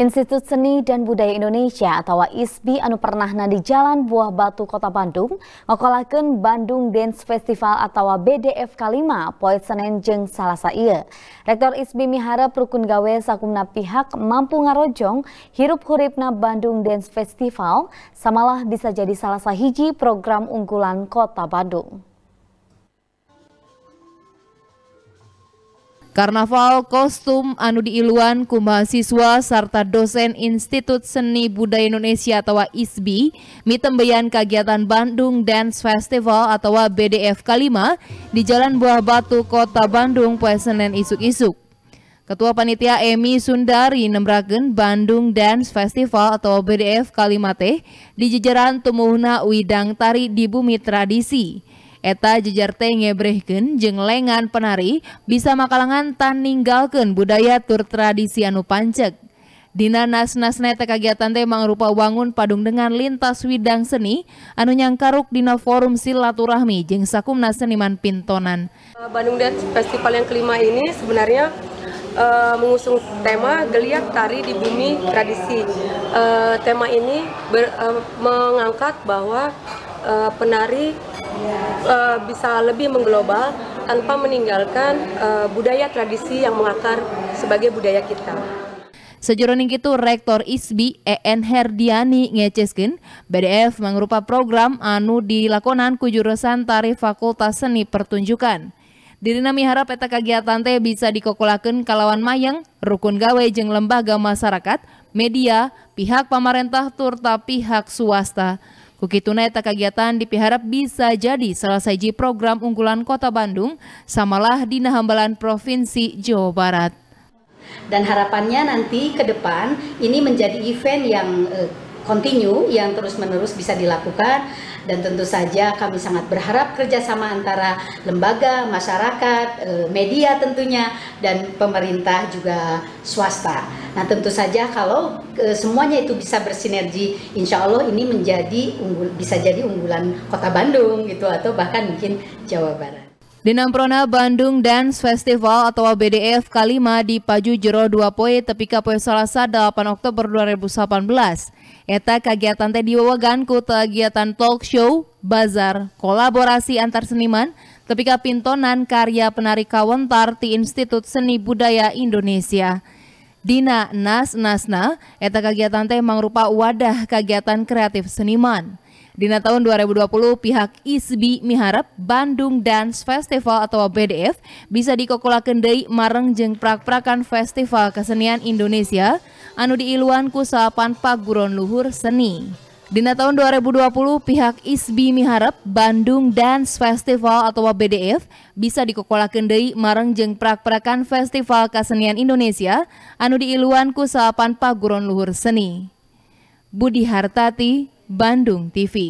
Institut Seni dan Budaya Indonesia atau ISBI anu pernah di Jalan Buah Batu Kota Bandung ngokolakeun Bandung Dance Festival atau BDF Kalima poe Senen jeung Salasa ieu. Rektor ISBI Miharap rukun gawe sakumna pihak mampu ngarojong hirup huripna Bandung Dance Festival samalah bisa jadi salah sahiji program unggulan Kota Bandung. Karnaval kostum anu diiluan ku mahasiswa serta dosen Institut Seni Budaya Indonesia atau ISBI mitembeyan kegiatan Bandung Dance Festival atau BDF Kalima di Jalan Buah Batu Kota Bandung pada Senin isuk-isuk. Ketua Panitia Emi Sundari nembraken Bandung Dance Festival atau BDF Kalimate di jejeran Tumuhna Widang Tari di Bumi Tradisi. Eta jejar teh ngebrehken jeng lengan penari bisa makalangan tan ninggalken budaya tur tradisi anu pancek. Dina nas-nasne teh kegiatan teh mangrupa wangun padung dengan lintas widang seni anu nyangkaruk dina forum silaturahmi jeng sakumna seniman pintonan. Eh, Bandung dan Festival yang kelima ini sebenarnya uh, mengusung tema geliat tari di bumi tradisi. Uh, tema ini ber, uh, mengangkat bahwa uh, penari uh, bisa lebih mengglobal tanpa meninggalkan uh, budaya tradisi yang mengakar sebagai budaya kita. Sejeroning itu Rektor ISBI EN Herdiani ngeceskin BDF mengrupa program anu dilakonan kujurusan tarif Fakultas Seni Pertunjukan. Dirina harap eta kegiatan teh bisa dikokolakan kalawan mayang, rukun gawe jeng lembaga masyarakat, media, pihak pemerintah, turta pihak swasta. Kukitu eta kegiatan dipiharap bisa jadi salah saji program unggulan Kota Bandung samalah di Nahambalan Provinsi Jawa Barat. Dan harapannya nanti ke depan ini menjadi event yang eh, continue yang terus-menerus bisa dilakukan dan tentu saja kami sangat berharap kerjasama antara lembaga, masyarakat, eh, media tentunya dan pemerintah juga swasta. Nah tentu saja kalau eh, semuanya itu bisa bersinergi, insya Allah ini menjadi unggul, bisa jadi unggulan kota Bandung gitu atau bahkan mungkin Jawa Barat. Dinamprona Bandung Dance Festival atau BDF Kalima di Paju Jero 2 Poe tepika Poe Salasa 8 Oktober 2018. Eta kegiatan teh diwawagan ku kegiatan talk show, bazar, kolaborasi antar seniman, tepika pintonan karya penari kawentar di Institut Seni Budaya Indonesia. Dina Nas Nasna, eta kegiatan teh mangrupa wadah kegiatan kreatif seniman. Dina tahun 2020, pihak ISBI miharap Bandung Dance Festival atau BDF bisa dikokulakeun dari mareng jeng prak-prakan Festival Kesenian Indonesia anu diiluan kusapan salapan paguron luhur seni. Dina tahun 2020, pihak ISBI miharap Bandung Dance Festival atau BDF bisa dikokolakeun dari mareng jeng prak-prakan Festival Kesenian Indonesia anu diiluan kusapan salapan paguron luhur seni. Budi Hartati Bandung TV.